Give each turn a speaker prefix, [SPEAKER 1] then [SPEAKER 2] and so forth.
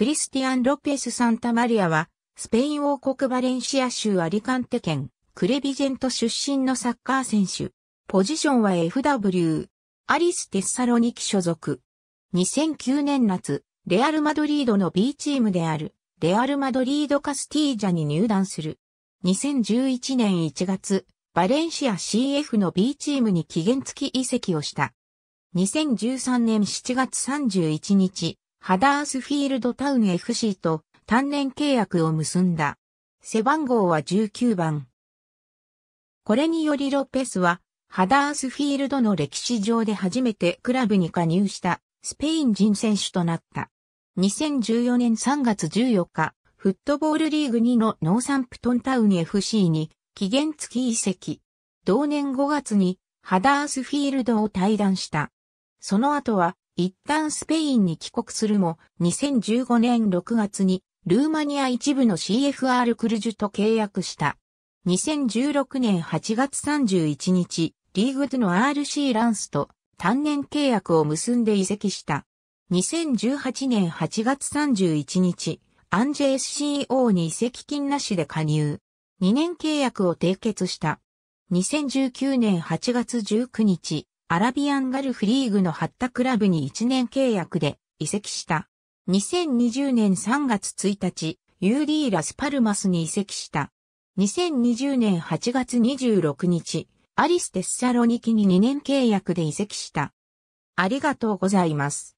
[SPEAKER 1] クリスティアン・ロペス・サンタマリアは、スペイン王国バレンシア州アリ
[SPEAKER 2] カンテ県、クレビジェント出身のサッカー選手。ポジションは FW。アリス・テッサロニキ所属。2009年夏、レアル・マドリードの B チームである、レアル・マドリード・カスティージャに入団する。2011年1月、バレンシア CF の B チームに期限付き移籍をした。2013年7月31日、ハダースフィールドタウン FC と単年契約を結んだ。背番号は19番。これによりロペスは、ハダースフィールドの歴史上で初めてクラブに加入したスペイン人選手となった。2014年3月14日、フットボールリーグ2のノーサンプトンタウン FC に期限付き移籍。同年5月にハダースフィールドを退団した。その後は一旦スペインに帰国するも、2015年6月にルーマニア一部の CFR クルジュと契約した。2016年8月31日、リーグでの RC ランスと単年契約を結んで移籍した。2018年8月31日、アンジェ SCO に移籍金なしで加入。2年契約を締結した。2019年8月19日、アラビアンガルフリーグのハッタクラブに1年契約で移籍した。2020年3月1日、ユーリー・ラスパルマスに移籍した。2020年8月26日、アリス・テッサロニキに2年契約で
[SPEAKER 1] 移籍した。ありがとうございます。